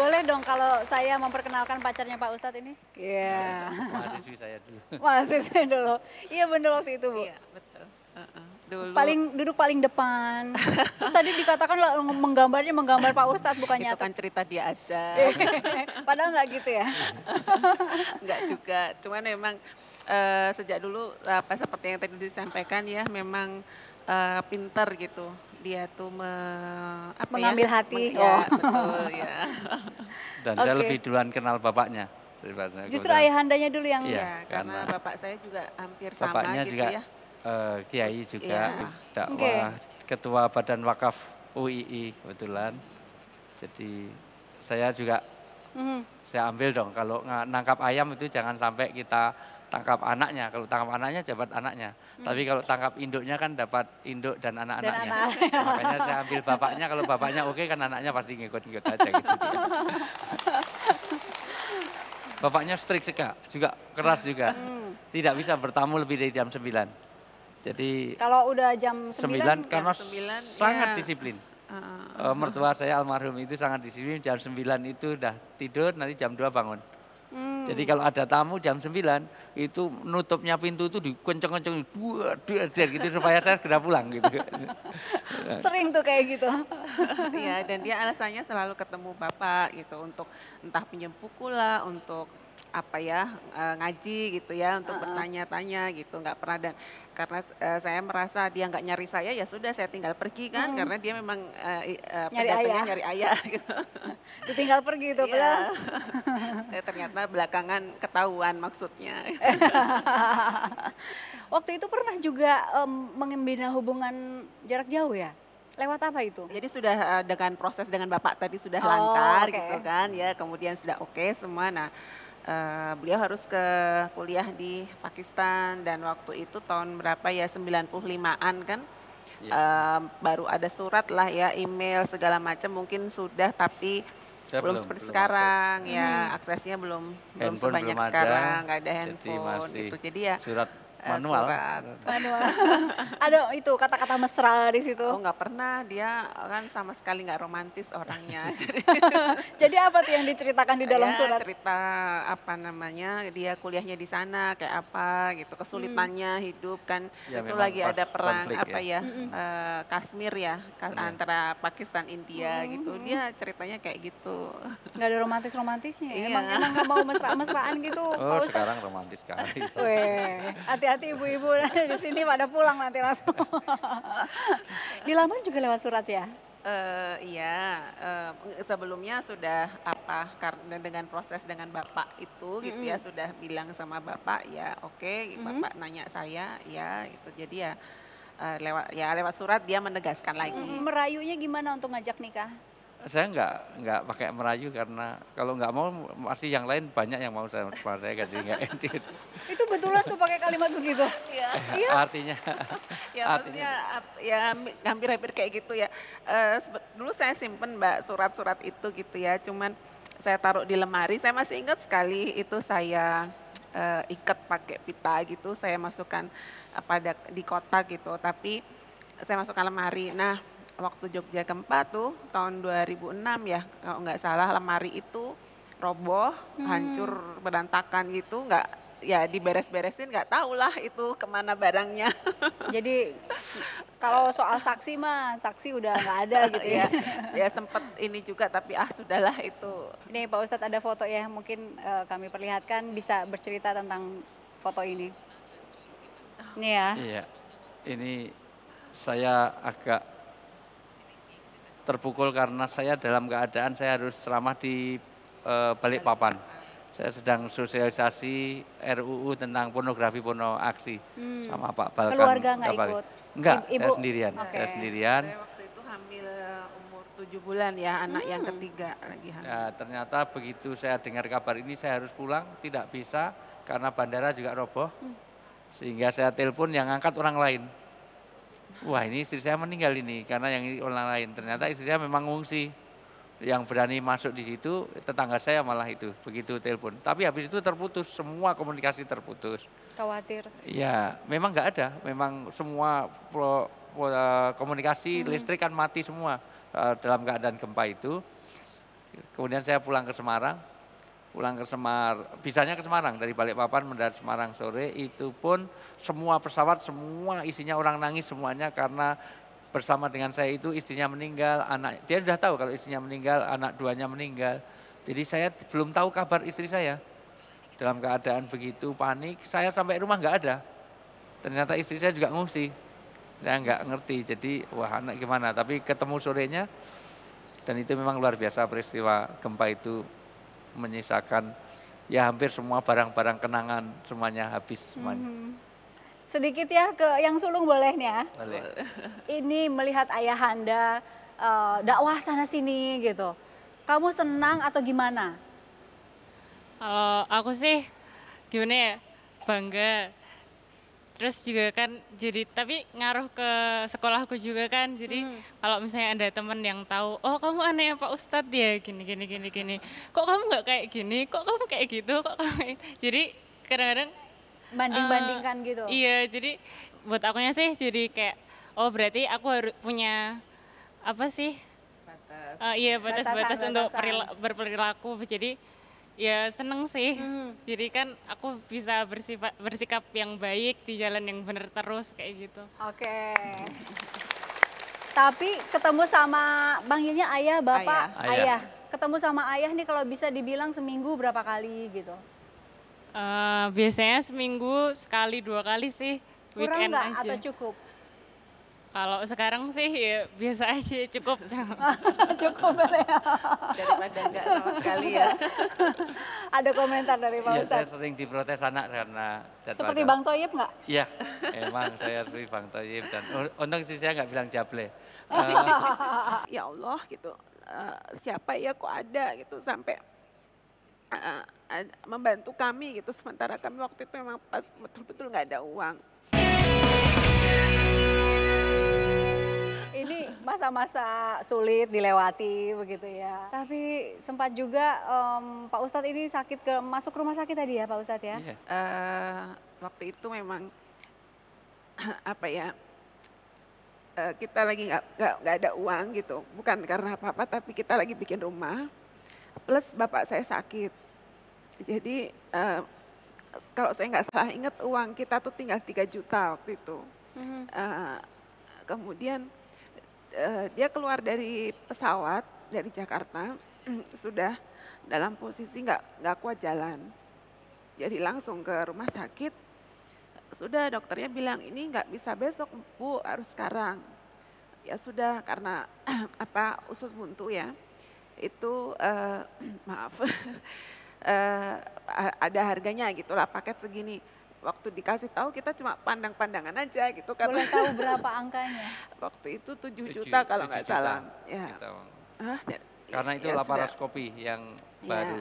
Boleh dong kalau saya memperkenalkan pacarnya Pak Ustadz ini? Iya. Yeah. Mahasiswi saya dulu. Mahasiswi dulu. Iya bener waktu itu Bu. Iya betul. Uh -uh. Dulu. Paling duduk paling depan. Terus tadi dikatakan lah oh, menggambarnya menggambar Pak Ustadz bukannya? Itu kan cerita dia aja. Padahal nggak gitu ya. nggak juga. Cuman memang uh, sejak dulu apa seperti yang tadi disampaikan ya memang uh, pinter gitu dia tuh me, apa ya? mengambil ya, hati. Men, ya, oh. betul ya. Dan okay. saya lebih duluan kenal bapaknya Justru ayah ayahandanya dulu yang ya, karena, karena bapak saya juga hampir bapaknya sama gitu juga, ya. Uh, kiai juga ya. dakwah okay. ketua Badan Wakaf UII kebetulan. Jadi saya juga mm -hmm. saya ambil dong kalau nangkap ayam itu jangan sampai kita tangkap anaknya. Kalau tangkap anaknya dapat anaknya. Hmm. Tapi kalau tangkap induknya kan dapat induk dan anak-anaknya. Anak. Makanya saya ambil bapaknya, kalau bapaknya oke kan anaknya pasti ngikut-ngikut aja gitu. bapaknya strik juga, juga keras juga. Hmm. Tidak bisa bertamu lebih dari jam 9. Jadi kalau udah jam 9, 9 karena 9, sangat ya. disiplin. Uh, mertua saya almarhum itu sangat disiplin jam 9 itu udah tidur nanti jam 2 bangun. Jadi hmm. kalau ada tamu jam 9 itu nutupnya pintu itu dikenceng-kenceng gitu supaya saya segera pulang gitu. Sering tuh kayak gitu. Iya, dan dia alasannya selalu ketemu bapak gitu untuk entah pinjam pukul lah, untuk apa ya uh, ngaji gitu ya untuk uh -uh. bertanya-tanya gitu nggak pernah dan karena uh, saya merasa dia nggak nyari saya ya sudah saya tinggal pergi kan hmm. karena dia memang uh, uh, nyari ayah nyari ayah gitu ditinggal pergi itu ya. ternyata belakangan ketahuan maksudnya waktu itu pernah juga um, mengembina hubungan jarak jauh ya lewat apa itu? Jadi sudah dengan proses dengan bapak tadi sudah oh, lancar okay. gitu kan ya kemudian sudah oke okay semua nah Uh, beliau harus ke kuliah di Pakistan dan waktu itu tahun berapa ya 95-an kan ya. uh, baru ada surat lah ya email segala macam mungkin sudah tapi belum, seperti belum sekarang akses. ya hmm. aksesnya belum handphone belum sebanyak belum ada, sekarang nggak ada handphone jadi gitu jadi ya surat Eh, manual. Manual. Ada itu kata-kata mesra di situ. Oh nggak pernah dia kan sama sekali nggak romantis orangnya. Jadi apa tuh yang diceritakan di dalam ya, surat? Cerita apa namanya dia kuliahnya di sana kayak apa gitu kesulitannya hmm. hidup kan ya, itu lagi ada perang konflik, apa ya, ya hmm. uh, Kashmir ya hmm. antara Pakistan India hmm. gitu dia ceritanya kayak gitu. Nggak ada romantis romantisnya. Ya? Iya. Emang emang nggak mau mesra mesraan gitu. Oh sekarang romantis sekali. Weh hati hati-hati ibu-ibu di sini pada pulang nanti langsung. Dilamar juga lewat surat ya? Uh, iya, uh, sebelumnya sudah apa karena dengan proses dengan bapak itu mm -hmm. gitu ya sudah bilang sama bapak ya oke okay, bapak mm -hmm. nanya saya ya itu jadi ya uh, lewat ya lewat surat dia menegaskan lagi. Mm -hmm. Merayunya gimana untuk ngajak nikah? saya nggak nggak pakai merayu karena kalau nggak mau masih yang lain banyak yang mau saya sama saya gaji nggak itu. itu betulan tuh pakai kalimat begitu. Iya. Iya? ya, ya. Artinya. ya artinya ya hampir-hampir kayak gitu ya. Uh, dulu saya simpen mbak surat-surat itu gitu ya. Cuman saya taruh di lemari. Saya masih ingat sekali itu saya uh, ikat pakai pita gitu. Saya masukkan eh, pada di kotak gitu. Tapi saya masukkan lemari. Nah waktu Jogja gempa tuh tahun 2006 ya kalau nggak salah lemari itu roboh, hmm. hancur, berantakan gitu, nggak ya diberes-beresin nggak tahu lah itu kemana barangnya. Jadi kalau soal saksi mah saksi udah nggak ada gitu ya. ya, ya sempet ini juga tapi ah sudahlah itu. Ini Pak Ustadz ada foto ya mungkin uh, kami perlihatkan bisa bercerita tentang foto ini. Ini ah. ya. Iya. Ini saya agak terpukul karena saya dalam keadaan saya harus ceramah di e, eh, Balikpapan. Saya sedang sosialisasi RUU tentang pornografi porno aksi hmm. sama Pak Balkan. Keluarga nggak ikut? Enggak, Ibu. saya sendirian. Okay. Saya sendirian. Saya waktu itu hamil eh, umur tujuh bulan ya, anak hmm. yang ketiga lagi hamil. Ya, ternyata begitu saya dengar kabar ini saya harus pulang, tidak bisa karena bandara juga roboh. Hmm. Sehingga saya telepon yang angkat orang lain wah ini istri saya meninggal ini karena yang orang lain. Ternyata istri saya memang ngungsi. Yang berani masuk di situ tetangga saya malah itu begitu telepon. Tapi habis itu terputus, semua komunikasi terputus. Khawatir. Ya, memang nggak ada. Memang semua pro, pro, eh, komunikasi hmm. listrik kan mati semua eh, dalam keadaan gempa itu. Kemudian saya pulang ke Semarang, pulang ke Semarang, bisanya ke Semarang dari Balikpapan mendarat Semarang sore itu pun semua pesawat semua isinya orang nangis semuanya karena bersama dengan saya itu istrinya meninggal, anak dia sudah tahu kalau istrinya meninggal, anak duanya meninggal. Jadi saya belum tahu kabar istri saya. Dalam keadaan begitu panik, saya sampai rumah nggak ada. Ternyata istri saya juga ngungsi. Saya nggak ngerti, jadi wah anak gimana. Tapi ketemu sorenya, dan itu memang luar biasa peristiwa gempa itu menyisakan ya hampir semua barang-barang kenangan semuanya habis semuanya. Mm -hmm. Sedikit ya ke yang sulung bolehnya Boleh. Ya? Ini melihat ayah uh, dakwah sana sini gitu. Kamu senang atau gimana? Kalau aku sih gimana ya bangga terus juga kan jadi tapi ngaruh ke sekolahku juga kan jadi hmm. kalau misalnya ada teman yang tahu oh kamu aneh pak ustadz ya gini gini gini gini kok kamu nggak kayak gini kok kamu kayak gitu kok kamu gitu? jadi kadang-kadang banding bandingkan uh, eh, gitu iya jadi buat nya sih jadi kayak oh berarti aku harus punya apa sih batas uh, iya batas-batas untuk berperilaku jadi ya seneng sih. Hmm. Jadi kan aku bisa bersifat bersikap yang baik di jalan yang benar terus kayak gitu. Oke. Tapi ketemu sama panggilnya ayah, bapak, ayah. ayah. ayah. Ketemu sama ayah nih kalau bisa dibilang seminggu berapa kali gitu? Uh, biasanya seminggu sekali dua kali sih. Kurang weekend gak aja. atau cukup? Kalau sekarang sih ya biasa aja cukup. cukup ya daripada enggak sama sekali ya. Ada komentar dari Pak ya, Ustadz? saya sering diprotes anak karena jadwal. Seperti Bang Toyib enggak? Iya, emang saya seperti Bang Toyib dan untung sih saya enggak bilang jable. Uh. ya Allah gitu, uh, siapa ya kok ada gitu sampai uh, membantu kami gitu. Sementara kami waktu itu memang pas betul-betul nggak -betul ada uang ini masa-masa sulit dilewati begitu ya. Tapi sempat juga um, Pak Ustadz ini sakit ke masuk rumah sakit tadi ya Pak Ustadz ya? Yeah. Iya. Uh, waktu itu memang apa ya uh, kita lagi nggak ada uang gitu, bukan karena apa-apa tapi kita lagi bikin rumah. Plus bapak saya sakit, jadi uh, kalau saya nggak salah ingat uang kita tuh tinggal 3 juta waktu itu. Mm -hmm. uh, kemudian uh, dia keluar dari pesawat dari Jakarta sudah dalam posisi nggak nggak kuat jalan. Jadi langsung ke rumah sakit. Sudah dokternya bilang ini nggak bisa besok bu harus sekarang. Ya sudah karena apa usus buntu ya itu uh, maaf uh, ada harganya gitulah paket segini waktu dikasih tahu kita cuma pandang-pandangan aja gitu kan. Boleh tahu berapa angkanya? waktu itu 7 7, juta kalau nggak salah. Ya. Kita, Hah? Karena ya itu ya, laparoskopi yang ya. baru